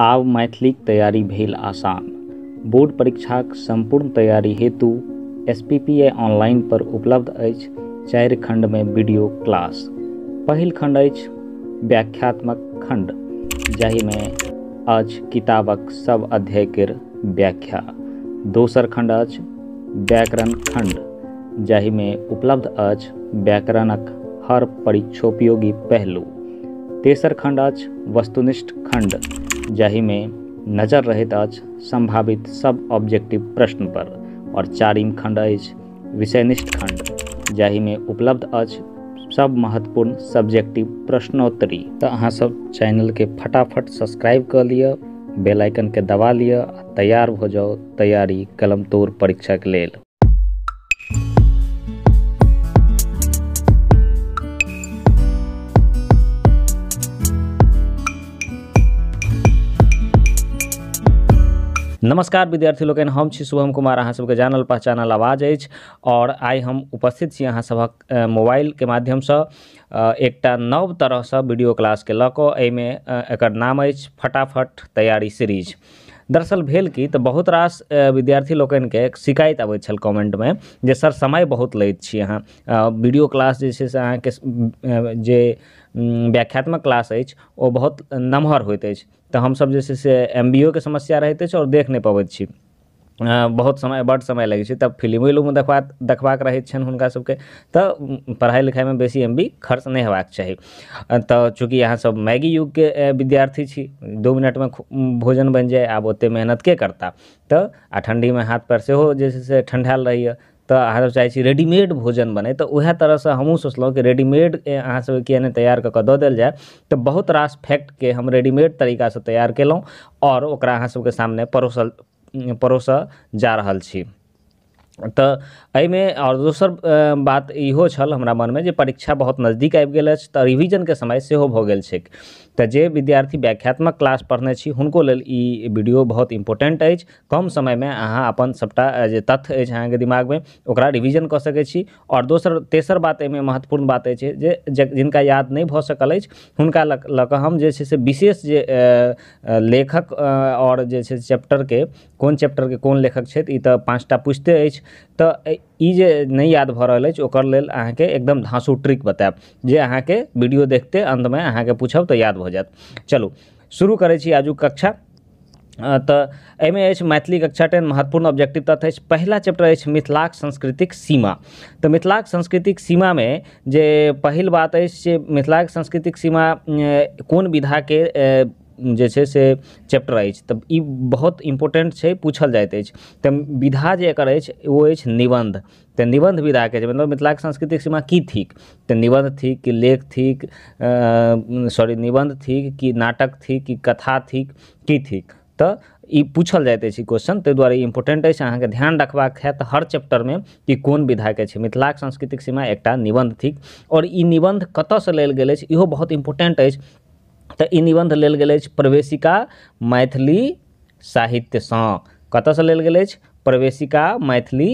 आब मैथिलीक तैयारी भेल आसान बोर्ड परीक्षाक संपूर्ण तैयारी हेतु S P P I online पर उपलब्ध अछि चारि में वीडियो क्लास पहिल खंड अछि व्याख्यात्मक जाहि जाहिमे अछि किताबक सब अध्याय केर व्याख्या दोसर खंड अछि व्याकरण जाहि जाहिमे उपलब्ध अछि व्याकरणक हर परीक्षोपयोगी पहलू तेसर खंड अछि वस्तुनिष्ठ खंड जाहि में नजर रहित संभावित सब ऑब्जेक्टिव प्रश्न पर और चारिम खंड विषयनिष्ठ विषयनिष्ठ जाहि में उपलब्ध अछि सब महत्वपूर्ण सब्जेक्टिव प्रश्नोत्तरी तो अहाँ सब के फटाफट सब्सक्राइब कर लिय बेल के दबा लिय तैयार हो जाओ तैयारी कलम तोड़ के लिए नमस्कार विद्यार्थी लोग हम शुभम कुमार अहाँ सबके जानल पहचानल आवाज अछि और आइ हम उपस्थित छी अहाँ के माध्यम से एक नव तरह से वीडियो क्लास के लक में एक नाम है फटाफट तैयारी सीरीज दरअसल भेल की तो बहुत रास विद्यार्थी के शिकायत अब कमेंट में जे सर समय बहुत लैत छी अहाँ वीडियो क्लास जे छै जे, जे, जे व्याख्यात्मक क्लास अछि ओ बहुत नमहर होते तो हम सब जैसे से एम बी ओ के समस्या रहते और देख नहीं पबैत बहुत समय बड समय लगे तब फिल्मो उल्मो देखवा देखवा रहैत छनि हुनका तो पढ़ाई लिखाई में बेसी एम बी खर्च नहीं होगा चाहिए तो चूँकि सब मैगी युग के विद्यार्थी छी दू में भोजन बन जाए आब ओतेक मेहनत के करता तो आ में हाथ पैर से ठंडाएल रही से तो अहाँसभ चाहे रेडीमेड भोजन तो वह तरह से हमहूँ सोचल कि रेडीमेड अहाँसभके किएक नहि तैयार कऽ कऽ दऽ देल बहुत रास फैक्ट के हम रेडीमेड से तैयार कलूँ और ओकरा अहाँसभके सामने परोसल परोस जा रहा छी तऽ एहिमे दोसर बात इोल छल मन में जे परीक्षा बहुत नजदीक आबि गेल तो रिविजन के समय से भऽ गेल तो जे विद्यार्थी व्याख्यात्मक क्लास पढ़ने छी हुनको लेल ई वीडियो बहुत इम्पोर्टेन्ट अछि कम समय में अहाँ अपन सबटा जे तथ्य अछि अहाँके में ओकरा रिविजन कऽ सकैत छी दोसर तेसर बात एहिमे महत्वपूर्ण बात अछि जे जिनका याद नहि भऽ सकल अछि हुनका लऽ कऽ हम जे छै से विशेष जे लेखक और जे छै चैप्टरके कोन के कोन लेखक छथि ई तऽ पाँच टा पूछते अछि तो ये नहीं याद भऽ ओकर लेल के एकदम धाँसू ट्रिक बताएब जे के वीडियो देखते अंत अहाँ के पूछब तो याद भऽ चलू शुरू करे आजुक कक्षा तो एहिमे अछि मैथिली कक्षा टेन महत्वपूर्ण ऑब्जेक्टिव तथ्य है पहला चैप्टर है मिथिलाक सांस्कृतिक सीमा तो मिथिलाक सांस्कृतिक में जे पहिल बात है जे मिथिलाक सांस्कृतिक सीमा कौन विधा के जे से चैप्टर तब ई बहुत इम्पोर्टेन्ट है पूछल जाते तो विधा जो एकर वो ओ निबंध निबन्ध तऽ निबन्ध विधाके जे मतलब मिथिलाके सांस्कृतिक सीमा की थिक तो निबंध थिक कि लेख थिक सॉरी निबंध थिक कि नाटक थिक कि कथा थिक की थिक तो ई पूछल जाते अछि क्वेश्चन ताहि दुआरे इम्पोर्टेन्ट अछि अहाँके ध्यान है तो हर चैप्टर में कि कौन विधा के मिथिला सांस्कृतिक सीमा एक निबंध थिक और निबंध निबन्ध से लेल गए इहो बहुत इम्पोर्टेन्ट है तो ई निबन्ध लेल गेल अछि प्रवेशिका मैथिली साहित्यसँ कतयसँ लेल गेल प्रवेशिका मैथिली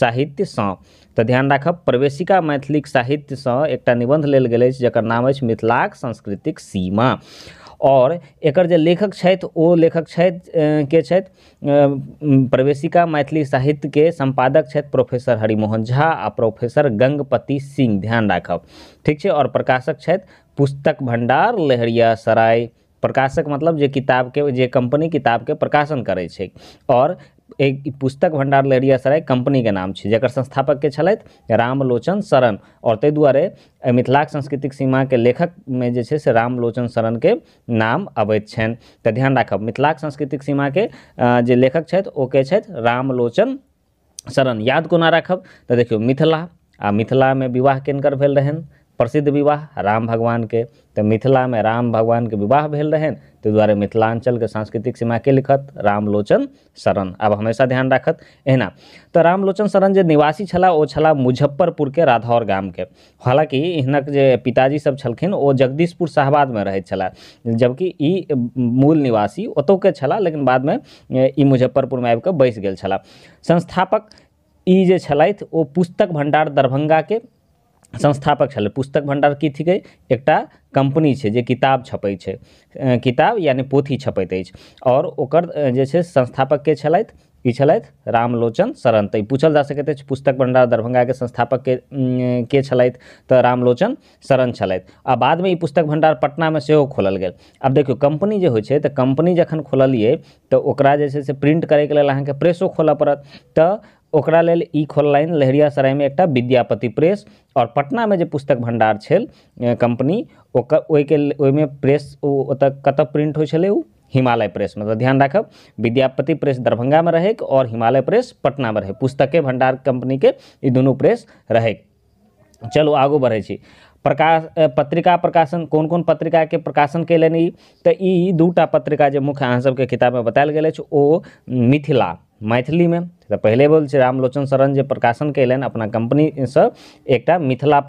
साहित्यसँ तऽ ध्यान राखब प्रवेशिका साहित्य से एक निबंध लेल गेल जर नाम अछि मिथिलाक सांस्कृतिक सीमा और एकर लेखक वो लेखक के प्रवेशिका मैथिली साहित्य सम्पादक संपादक प्रोफेसर हरिमोहन झा आ प्रोफेसर गंगपति सिंह ध्यान राखब ठीक है और प्रकाशक पुस्तक भंडार लहरिया सराय प्रकाशक मतलब जे किताबके जे कंपनी के प्रकाशन करे और एक पुस्तक लेरिया लहरियासराय कंपनी के नाम है जर संस्थापक के छलथि रामलोचन शरण और ते दुआरे मिथिलाक सांस्कृतिक लेखक में जे से रामलोचन के नाम अबैत छनि तऽ ध्यान राखब मिथिलाक सांस्कृतिक के जे लेखक ओ के रामलोचन शरण याद कोना रखब तो देखियो मिथिला आ में विवाह किनकर भेल प्रसिद्ध विवाह राम भगवान के तो मिथिला में राम भगवान के विवाह भेल रहनि द्वारे दुआरे के सांस्कृतिक सीमा के लिखत रामलोचन शरण आब हमेशा ध्यान राखत एना तो रामलोचन शरण जो निवासी वो छला मुजफ्फरपुर के राधौर के हालांकि हिनक जे पिताजी सब छलखिन वो जगदीशपुर में रहे छला जबकि ई मूल निवासी के छला लेकिन बादमे ई में आबिकऽ बसि गेल छला संस्थापक ई जे छलथि ओ पुस्तक दरभंगा के संस्थापक छे पुस्तक भंडार की थी एक कंपनी है जो किताब छपै किताब यानि पोथी छपैत और ओकर संस्थापक के छलथि रामलोचन शरण तो पूछल जा सकते पुस्तक भंडार दरभंगा के संस्थापक के के छलथि तो रामलोचन शरण छलथि आ बाद में पुस्तक पटना में सेहो खोलल गया अब देखियो कंपनी जो होइ कंपनी जखन खोलिए तो प्रिंट करे के लिए प्रिंट प्रेसो खोल पड़त तो ओकरा लेल ई सराय में एक विद्यापति प्रेस पटना में जो पुस्तक भंडार कंपनी में प्रेस कत प्रिंट हो हिमालय प्रेस में हिमालय ध्यान राखब विद्यापति प्रेस दरभंगा में रहे और हिमालय प्रेस पटना में रहै पुस्तके भंडार कंपनी के दोनों प्रेस रहे चलो आगू बढ़े प्रकाश पत्रिका प्रकाशन कोन कोन के प्रकाशन कैलन तो दूटा पत्रिका जो मुख्य अहाँ के किताब बतायल गेल गया मिथिला मैथिली में तो पहले बोल रामलोचन शरण जो प्रकाशन कयलनि अपना से एक मिथिला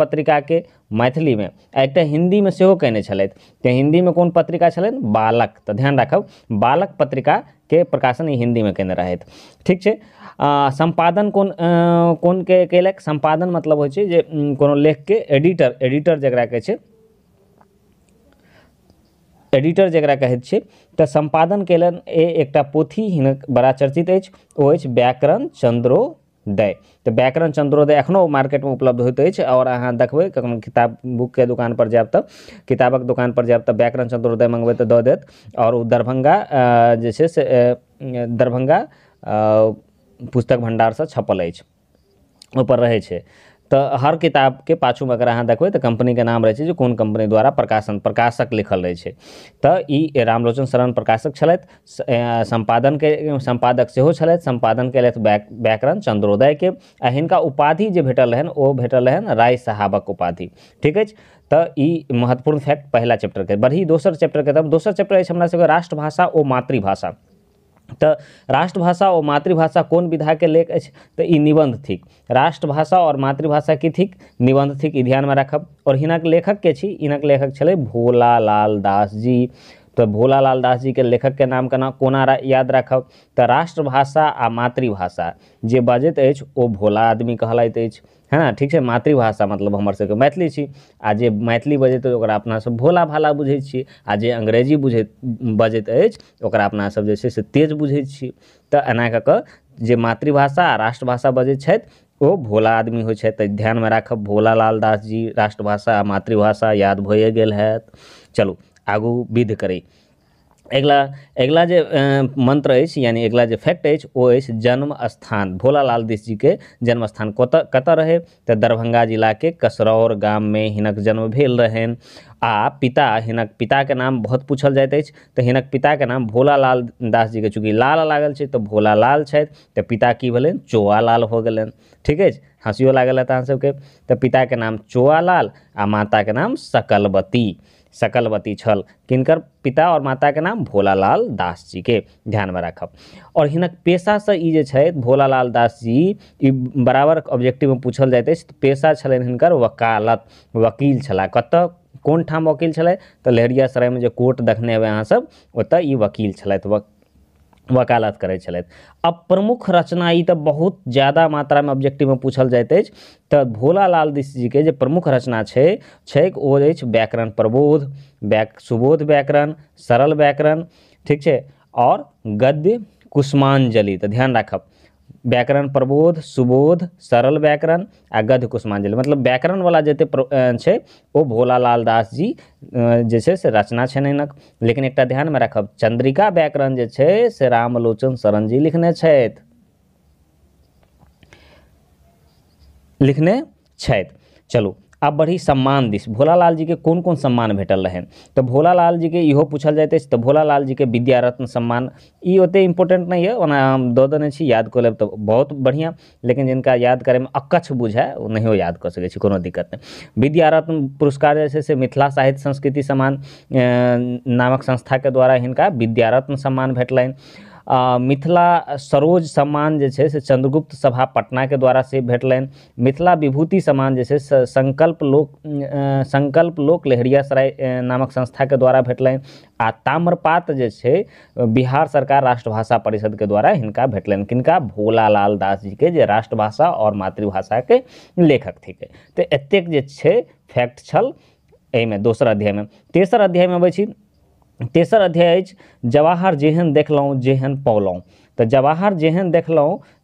मैथिली में एक हिंदी में सेहो कयने तो हिंदी में कोन पत्रिका छे बालक तो ध्यान रखब बालक पत्रिका के प्रकाशन हिंदी में कने रह ठीक है आ, सम्पादन कौन के कैलक संपादन मतलब हो छै जे एडिटर एडिटर जरा कहै एडिटर जरा कहते छै तऽ सम्पादन कयलनि ए एक पोथी हिनक बड़ा चर्चित है वो अछि व्याकरण चन्द्रोदय तो व्याकरण चन्द्रोदय मार्केट में उपलब्ध होते हैं और अहाँ किताब बुक के दुकान पर जाए तऽ किताबक पर जाए तऽ व्याकरण चंद्रोदय मङ्गबै तो दे देत और दरभंगा जैसे से दरभंगा पुस्तक से छपल है ओहिपर पर छै तो हर पाछू में अगर अहाँ तो कंपनी के नाम रहे छै जे कोन द्वारा प्रकाशन प्रकाशक लिखल रहे छै रामलोचन शरण प्रकाशक संपादन के सम्पादक से छलथि सम्पादन केलथि व्याकरण चंद्रोदय के हिनका उपाधि जो भेटल रहन वो भेटल रहन राय साहबक उपाधि ठीक है तो ई महत्वपूर्ण फैक्ट चैप्टर के बढ़ी दोसर चैप्टर के तब दोसर चैप्टर हमारे राष्ट्रभाषा और मातृभाषा तो राष्ट्रभाषा और मातृभाषा कौन विधा के लेख तो निबंध थिक राष्ट्रभाषा और मातृभाषा की थिक निबंध थिक ध्यान में रखब और हिनक लेखक के छी इनक लेखक छे भोला लाल दास जी तो भोला लाल दास जी के लेखक के नाम केना कोना रा, याद रख तो राष्ट्रभाषा आ मातृभाषा जो बजत अछि वो भोला आदमी कहलाइत है ना ठीक है मातृभाषा मतलब हमारे मैथिली छी आ जे मैथिली बजैत अछि अपना सब भोला भाला बुझे छी आ जे अंग्रेजी बुझे बजत अछि अपना सब जैसे से तेज बुझे छी तो एना जे मातृभाषा आ राष्ट्रभाषा बजै वो भोला आदमी हो ध्यान में ध्यानमे राखब भोला लाल दास जी राष्ट्रभाषा मातृभाषा याद भैया गया है चलू आगू विध करी अगला अगला जे मंत्र है यानी अगला जे फैक्ट है वो है जन्म स्थान भोला लाल दिस जी के जन्म स्थान कत रहे रहै तऽ दरभंगा के कसरौर में हिनक जन्म भेल रहनि आ पिता हिनक के नाम बहुत पूछल जाइत तो हिनक पिता के नाम लाल दास जी के चूँकि लाल लागल तो भोला लाल छथि तो पिता की भले चोआ लाल हो गए ठीक है हँसियो लागल हेतै अहाँ सबके पिता के नाम चोआ लाल आ माता के नाम सकलवती सकलवती छल किनकर पिता और के नाम भोलालाल दास जी के ध्यान में हिनक और ई जे छथि भोलालाल दास जी बराबर ऑब्जेक्टिव में पूछल जाते तो पेशा छे हिनकर वकालत वकील छलाह कत कौन ठाम वकील तो लहरिया सराय में जो कोर्ट देखने अब अहाँसभ ओतऽ वकील छलथि वकालत करे अब प्रमुख रचना ये बहुत ज्यादा ऑब्जेक्टिव में पूछल जाइत तो भोला लाल जी के प्रमुख रचना है छैक व्याकरण प्रबोध व्याक सुबोध व्याकरण सरल व्याकरण ठीक है और गद्य कुष्मांजलि तो ध्यान रखब व्याकरण प्रबोध सुबोध सरल व्याकरण आ गध कुष्मांजलि मतलब वाला जते छै ओ लाल दास जी जे छै से रचना छनि हिनक लेकिन एकटा में रखब चंद्रिका व्याकरण जे छै से रामलोचन शरण जी लिखने छथि लिखने छथि चलू आ बढ़ी सम्मान दिस भोलालाल जी के कौन कौन सम्मान भेटल रहें तो भोलालाल जी के इहो पूछल जाते अछि तो भोलालाल जी के विद्या रत्न सम्मान ये इम्पोर्टेंट नहीं है ओना हम दो देने याद कर ले तो बहुत बढ़िया लेकिन जिनका याद करैमे अकच्छ बुझाय नहीं याद कर सकै को दिक्कत नहीं विद्या रत्न पुरस्कार जैसे से मिथिला साहित्य संस्कृति सम्मान नामक संस्था के द्वारा हिनका विद्यारत्न सम्मान भेटल मिथिला सरोज सम्मान जे से चंद्रगुप्त सभा पटना के द्वारा से भेटल मिथिला विभूति सम्मान जे संकल्प से संकल्प लोक संकल्प लोक लहेरियासराय नामक के द्वारा भेटल आ ताम्रपात जे बिहार सरकार राष्ट्रभाषा परिषद के द्वारा हिनका भेटल किनका भोला लाल दास जी के राष्ट्रभाषा और मातृभाषा के लेखक थिकै तो एतेक जे फैक्ट छल अ दोसर अध्याय में तेसर अध्याय में अब तेसर अध्याय जवाहर जेहन देखल जेहन पौलो तो जवाहर जेहन देखल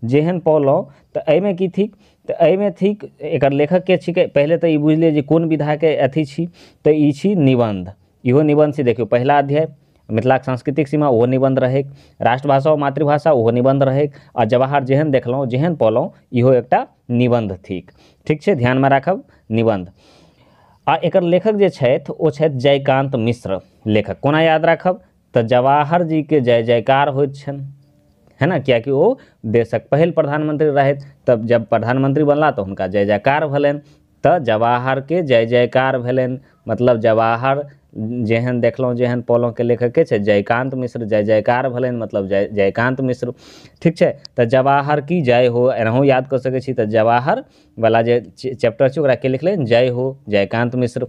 जेहन पौलो तो एहिमे की थिक तो एहिमे थी एक लेखक के पहिले पहले तो बुझि लिअ जे अथी छी तो निबंध छी निबंध इहो निबंध छी देखियो पहला अध्याय मिथिला सांस्कृतिक सीमा ओहो निबंध रहे राष्ट्रभाषा और मातृभाषा वह निबंध रहे आ जवाहर जेहन देखल जेहन पौलो इहो एक निबंध थिक ठीक ध्यान में राखब निबंध आ एक लेखक जो जयकांत जयकान्त मिश्र लेखक कोना याद रखब तो जवाहर जी के जय जयकार हो है ना कि वो देशक पहल प्रधानमंत्री रहे तब जब प्रधानमंत्री बनला तो हुनका जय जयकार भेलनि जवाहर के जय जयकार भलन मतलब जवाहर जेहन देखल जेहन लेखक के छे जयकान्त मिश्र जय जयकार भलन मतलब जय जयकांत मिश्र ठीक है तऽ जवाहर की जय हो एना याद कर सकै छी जवाहर वाला जे चैप्टर छै ओकरा के जय हो जयकान्त मिश्र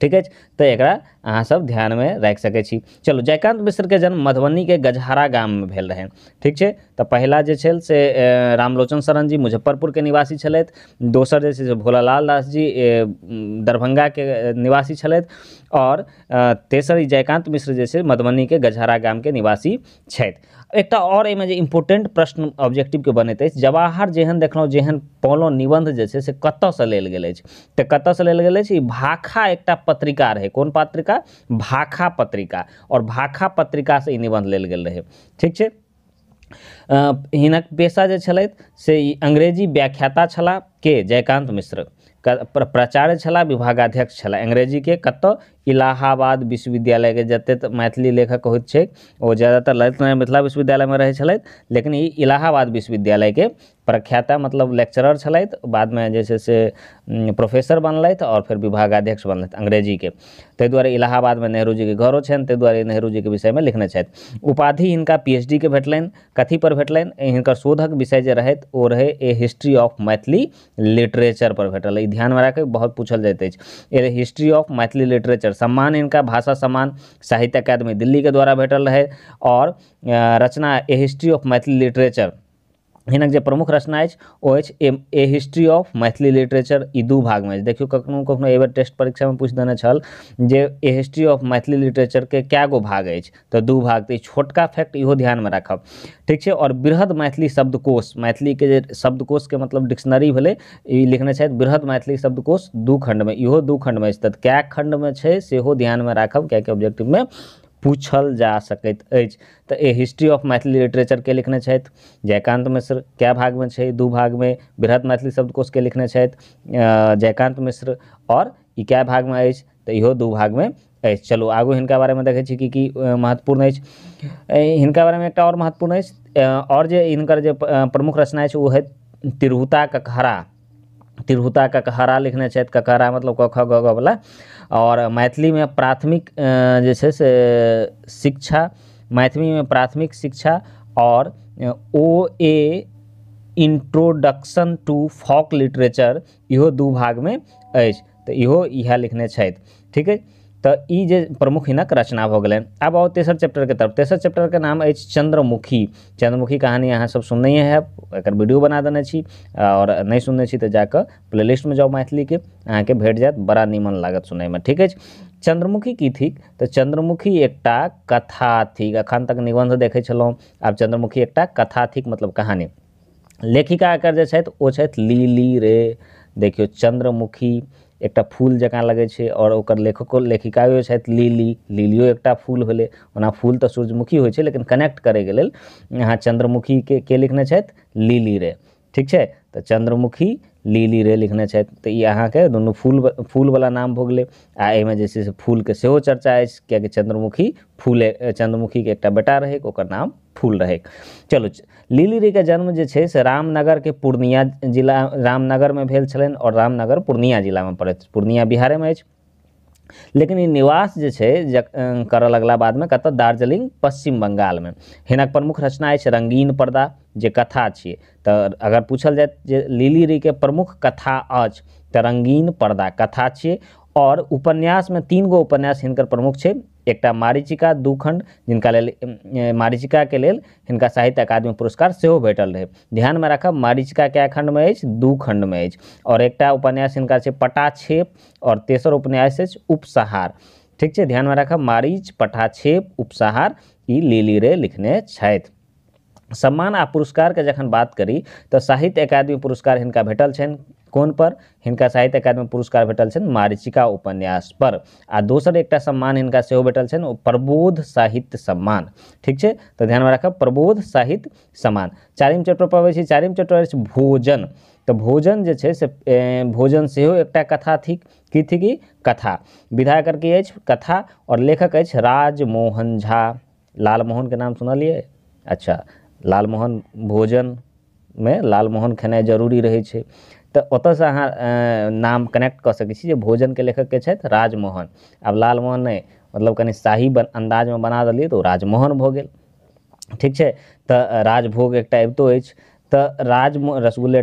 ठीक है तो एक अहाँ सब ध्यान में रख सकै छी चलू जयकांत मिश्र के जन्म मधुबनी के गजहारा गाम में भेल रहनि ठीक है तो पहला जे से रामलोचन शरण जी मुजफ्फरपुर के निवासी छे दोसर जैसे से भोलालाल दास जी दरभंगा के निवासी छे और तेसर जयकांत मिश्र जैसे मधुबनी के गजहरा गाम के निवासी एक और आओर इम्पोर्टेंट प्रश्न ऑब्जेक्टिव के बनते जवाहर जेहन देखलहुँ जेहन पौलो निबंध जे छै से लेल गए तो तऽ से लेल गए भाखा एक पत्रिका रहे रहे कौन पत्रिका भाखा पत्रिका और भाखा पत्रिका से निबंध लेल गेल रहे ठीक है हिनक पेशा जे से अंग्रेजी व्याख्याता छला के जयकांत मिश्र प्रचार छला विभागाध्यक्ष अंग्रेजी के कत इलाहाबाद विश्वविद्यालय के जत मैथिली लेखक हो ज्यादातर ललित नारायण मिथिला विश्वविद्यालय में रहें लेकिन इलाहाबाद विश्वविद्यालय के प्रख्यात मतलब लेक्चरर छलथि बादमे जे छै से प्रोफेसर बनल और फिर विभागाध्यक्ष नेहरू जी के घरों इलाहाबादमे नेहरूजीके घरो नेहरू जी के विषय में लिखने उपाधि हिनका पी के कथी पर भेटल इनका शोधक विषय जो रहे वो रहे ए हिस्ट्री ऑफ मैथिली पर भेटल ध्यान में रखें बहुत पूछल जाते हिस्ट्री ऑफ मैथिली लिटरेचर सम्मान इनका भाषा सम्मान साहित्य अकादमी दिल्ली के द्वारा भेटल रहे और रचना a history of Maithili literature એના रचना है वो છે ઓએચ a history of Maithili literature એ દુ देखियो कखनो कखनो एबर टेस्ट परीक्षा में पूछ देने छल जे a history of Maithili literature के क्या गो भाग है तो दू भाग तो छोटका फैक्ट इहो ध्यान में राखब ठीक है और बृहद मैथिली शब्दकोश मैथिली के शब्दकोश के मतलब डिक्शनरी भले लिखने बृहद मैथिली शब्दकोश दू खंड में इहो दू खंड में क्या खंड में है सेहो ध्यान में राखब क्या ऑब्जेक्टिव में पूछल जा सकत अछि तऽ हिस्ट्री ऑफ मैथिली लिटरेचर के लिखने जयकांत मिश्र क्या भाग में है दू भाग में बृहद मैथिली शब्दकोश के लिखने जयकांत जयकान्त मिश्र और क्या भाग में अच्छे तो इो दू भाग में चलो आगू हिनका बारे में देखे कि की महत्वपूर्ण अछि हिनका में एक और महत्वपूर्ण अछि और जे इनकर जे प्रमुख रचना है वो है तिरहुता ककहरा तिरहुता ककहरा लिखने छथि ककहरा मतलब क ख ग ग और मैथिली में प्राथमिक जे छै से शिक्षा में प्राथमिक शिक्षा और ओ a introduction to folk literature इहो दू में अछि तो इहो इएह लिखने छथि ठीक है तो ई प्रमुख हिनक रचना भग गेलनि आब आओ तेसर के तरफ तेसर चैप्टर के नाम है चंद्रमुखी चंद्रमुखी कहानी अहाँसभ सुननैए है एक वीडियो बना देने सुनने तो जाकर प्ले लिस्ट में जाओ मैथिली के मैथिलीके के भेट जाए बड़ा नीमन लागत सुनने में ठीक है चंद्रमुखी की थी तो चंद्रमुखी एक कथा थिक अखन तक निबंध देखे छलहुँ आब चंद्रमुखी एक कथा थिक मतलब कहानी लेखिका एकर जे लीली रे देखियो चंद्रमुखी एक फूल जकान लगे और आओर ओकर लेखको लेखिकाओ लिली लिलियो एक फूल होलै ओना फूल तो सूर्यमुखी हो लेकिन कनेक्ट करे के लिए यहाँ चंद्रमुखी के लिखने छथि लिली रे ठीक है तो चंद्रमुखी लिली रे लिखने तो तऽ ई अहाँके दुनू फूल वाला नाम हो गए आ एहिमे जे छै से सेहो चर्चा अछि किएकि चंद्रमुखी फूले के एक बेटा रहे नाम फूल रहे चलो लिली रे के जन्म जो है से के पूर्णिया जिला में भेल छलन और रामनगर पूर्णिया में पड़े पूर्णिया में है लेकिन निवास जो है अं, कर लगला में कत दार्जिलिंग पश्चिम बंगाल में हिनक प्रमुख रचना है रंगीन पर्दा जे कथा छे तो अगर पूछल जाए जे लिली के प्रमुख कथा अच्छ तो रंगीन पर्दा कथा और उपन्यास में तीन गो उपन्यास हिनकर प्रमुख है एक मारिचिका दू खंड जिनका लेल के लेल हिनका साहित्य अकादमी पुरस्कार सेहो भेटल ध्यान में रखब मारिचिका क्या खंड में दू खंड में और एक उपन्यास हिंदा से पटाक्षेप और तेसर उपन्यास उपसहार ठीक ध्यान में रखब मारीच पटाक्षेप उपसहार ई रे लिखने सम्मान आ पुरस्कार के जखन बात करी तो साहित्य अकादमी पुरस्कार हिंदा भेटल छनि कौन पर हिंदा साहित्य अकादमी पुरस्कार भेटल मारिचिका उपन्यास पर आ दोसर एक सम्मान हिंदा से भेटल प्रबोध साहित्य सम्मान ठीक है तो ध्यान में रख प्रबोध साहित्य सम्मान चारिम चैप्टर पर अबै चारिम चैप्टर अछि भोजन तो भोजन जे छै से भोजन से एक कथा थी की थी कि कथा विधायक की कथा और लेखक अछि राजमोहन झा लालमोहन के नाम सुनलिए अच्छा लालमोहन भोजन में लालमोहन खेनाई जरूरी रहे तो ओतऽसँ नाम कनेक्ट कर सकै छी के भोजनके लेखकके राजमोहन आब लालमोहन नहीं मतलब कहीं शाही में बना देलिए तो राजमोहन भऽ ठीक है तो राजभोग एक अबितो अछि तऽ राज रसगुल्ले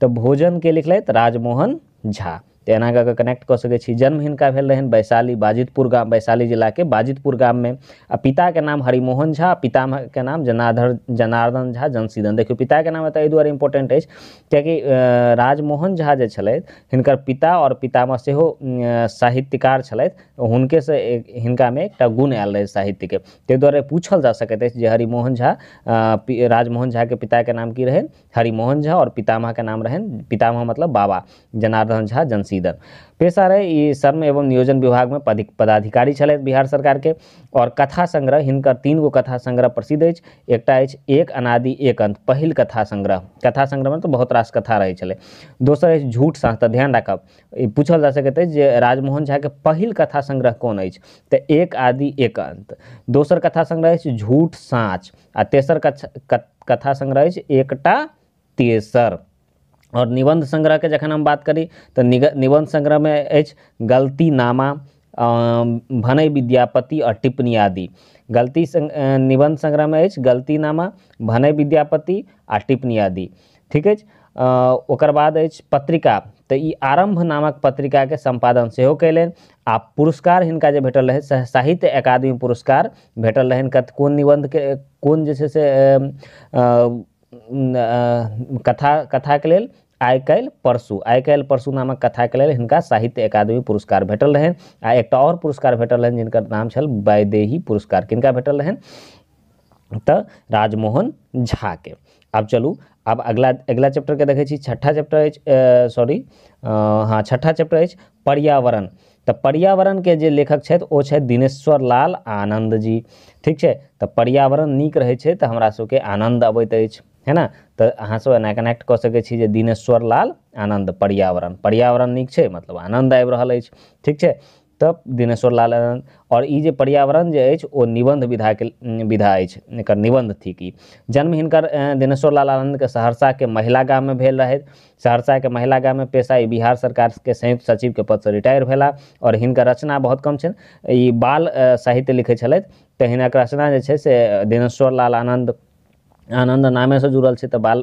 तो भोजन के लिखल राजमोहन झा तो एना कह कनेक्ट कर सकते जन्म हिंदा भेल रहनि वैशाली बाजितपुर गाम वैशाली के बाजितपुर में आ के नाम हरिमोहन झा पिता के नाम जनाधर जनार्दन झा जनसीदन पिता के नाम एहि दुआरे इम्पोर्टेन्ट है कियाकि राजमोहन झा हिंकर पिता और पिता में पितामह सेहो साहित्यकार से हिंदा में एक गुण आयल साहित्य के ते दुआरे पूछल जा सकते हरिमोहन झा राजमोहन झा के पिता के नाम की रहनि हरिमोहन झा और पितामह का नाम रहें पितामह मतलब बाबा जनार्दन झा जनसीदर पेशा रहे ये श्रम एवं नियोजन विभाग में पदाधिकारी छे बिहार सरकार के और कथा संग्रह हिंदर तीन गो कथा संग्रह प्रसिद्ध है एक एक अनादि एक अंत पहल कथा संग्रह कथा संग्रह में तो बहुत रास कथा रहे छे दोसर है झूठ सांस तो ध्यान रखब पूछल जा सकते हैं राजमोहन झा के पहिल कथा संग्रह कौन है तो एक आदि एक अंत दोसर कथा संग्रह झूठ साँच आ तेसर कथा संग्रह एक एकटा तेसर और निबंध संग्रह के जखन हम बात करी तो निबंध संग्रह में अच्छ गलतीनामा भनय विद्यापति और टिप्पणी आदि गलती संग, निबंध संग्रह में अछि गलतीनामा भनय विद्यापति आ टिप्पणी आदि ठीक है ओकर बाद पत्रिका तो आरंभ नामक पत्रिका के सम्पादन से कलन आ पुरस्कार हिनका जो भेटल रहे साहित्य अकादमी पुरस्कार भेटल रहन कोन निबन्धके निबंध के कौन से कथा कथा के लिए आइ काल्हि परसू आइ काल्हि परसू नामक कथा के लिए हिंदा साहित्य अकादमी पुरस्कार भेटल रहन आ एक और पुरस्कार भेटल रहन जिनका नाम छल वैदेही पुरस्कार किनका भेटल रहन तऽ राजमोहन के आब चलू अब अगला अगला चैप्टर के देखे छठा चैप्टर सॉरी हाँ छठा चैप्टर है पर्यावरण पर्यावरण के जे लेखक ओ दिनेश्वर लाल आनंद जी ठीक है तो पर्यावरण निक रहे तो तऽ हमरा आनंद आनन्द है ना तो अहाँ सब एना कनेक्ट कर सकै दिनेश्वर लाल आनंद पर्यावरण पर्यावरण निक है मतलब आनंद आबि ठीक है तब दिनेश्वर लाल आनंद और ये पर्यावरण जे अछि ओ निबन्ध विधा है निबंध थी थिक जन्म हिंकर दिनेश्वर लाल आनंद के सहरसा के महिला में भेल सहरसा के महिला में पेशा बिहार बिहार के संयुक्त सचिव के पद से रिटायर भेला और हिंकर रचना बहुत कम छाल बाल साहित्य लिखे छलथि तऽ रचना जैसे से दिनेश्वर लाल आनंद आनन्द नामेसँ जुड़ल छी तऽ बाल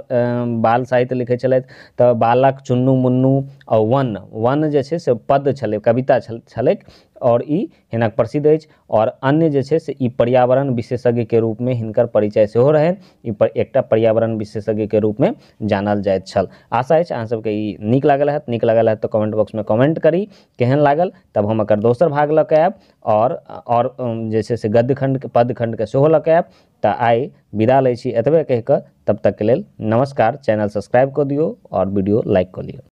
बाल साहित्य लिखै छलथि तऽ बालक चुन्नू मुन्नू और वन वन जे छै से पद छलै कविता छलैक आओर ई हिनक प्रसिद्ध अछि आओर अन्य जे छै से ई पर्यावरण विशेषज्ञके रूपमे हिनकर परिचय सेहो रहनि ई एकटा पर्यावरण विशेषज्ञके रूपमे जानल जाइत छल आशा अछि अहाँ सभके ई नीक लागल हैत नीक लागल हैत तऽ कमेन्ट बॉक्समे कमेंट करी केहन लागल तब हम एकर दोसर भाग लऽ कऽ आयब आओर आओर जे छै से गद्य खण्ड पद्य खण्डके सेहो लऽ कऽ आयब तो आई विदा लै एतबे कहकर तब तक के लिए नमस्कार चैनल सब्सक्राइब कर दियो और वीडियो लाइक कर लियो